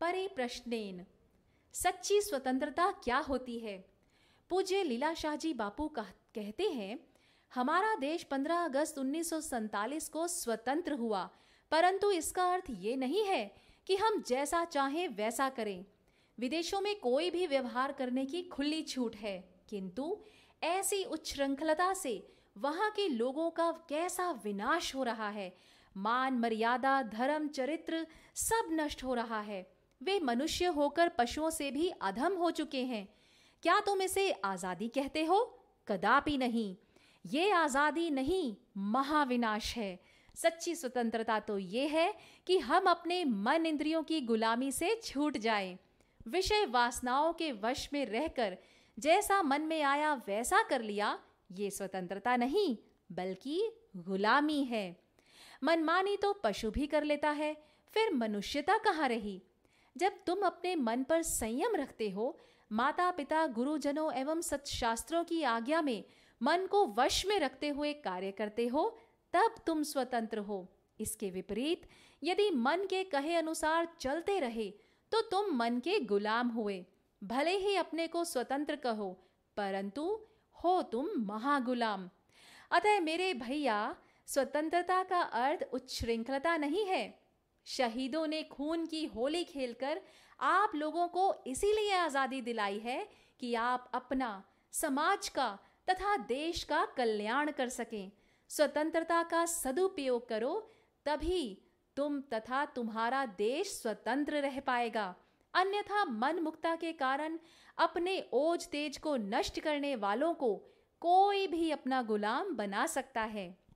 परे प्रश्नेन सच्ची स्वतंत्रता क्या होती है पूज्य लीला शाहजी बापू कह, कहते हैं हमारा देश 15 अगस्त उन्नीस को स्वतंत्र हुआ परंतु इसका अर्थ ये नहीं है कि हम जैसा चाहें वैसा करें विदेशों में कोई भी व्यवहार करने की खुली छूट है किंतु ऐसी उच्छृंखलता से वहाँ के लोगों का कैसा विनाश हो रहा है मान मर्यादा धर्म चरित्र सब नष्ट हो रहा है वे मनुष्य होकर पशुओं से भी अधम हो चुके हैं क्या तुम इसे आज़ादी कहते हो कदापि नहीं ये आज़ादी नहीं महाविनाश है सच्ची स्वतंत्रता तो ये है कि हम अपने मन इंद्रियों की गुलामी से छूट जाए विषय वासनाओं के वश में रहकर जैसा मन में आया वैसा कर लिया ये स्वतंत्रता नहीं बल्कि गुलामी है मनमानी तो पशु भी कर लेता है फिर मनुष्यता कहाँ रही जब तुम अपने मन पर संयम रखते हो माता पिता गुरुजनों एवं सत्शास्त्रों की आज्ञा में मन को वश में रखते हुए कार्य करते हो तब तुम स्वतंत्र हो इसके विपरीत यदि मन के कहे अनुसार चलते रहे तो तुम मन के गुलाम हुए भले ही अपने को स्वतंत्र कहो परंतु हो तुम महागुलाम अतः मेरे भैया स्वतंत्रता का अर्थ उच्छृंखलता नहीं है शहीदों ने खून की होली खेलकर आप लोगों को इसीलिए आज़ादी दिलाई है कि आप अपना समाज का तथा देश का कल्याण कर सकें स्वतंत्रता का सदुपयोग करो तभी तुम तथा तुम्हारा देश स्वतंत्र रह पाएगा अन्यथा मन मुक्ता के कारण अपने ओज तेज को नष्ट करने वालों को कोई भी अपना गुलाम बना सकता है